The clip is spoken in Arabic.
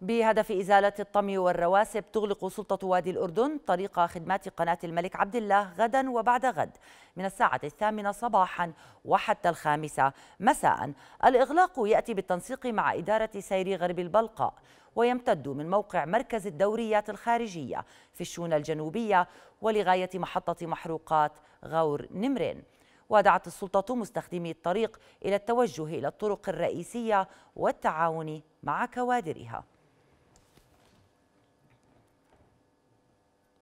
بهدف إزالة الطمي والرواسب تغلق سلطة وادي الأردن طريق خدمات قناة الملك عبد الله غدا وبعد غد من الساعة الثامنة صباحا وحتى الخامسة مساء الإغلاق يأتي بالتنسيق مع إدارة سير غرب البلقاء ويمتد من موقع مركز الدوريات الخارجية في الشونة الجنوبية ولغاية محطة محروقات غور نمرين ودعت السلطة مستخدمي الطريق إلى التوجه إلى الطرق الرئيسية والتعاون مع كوادرها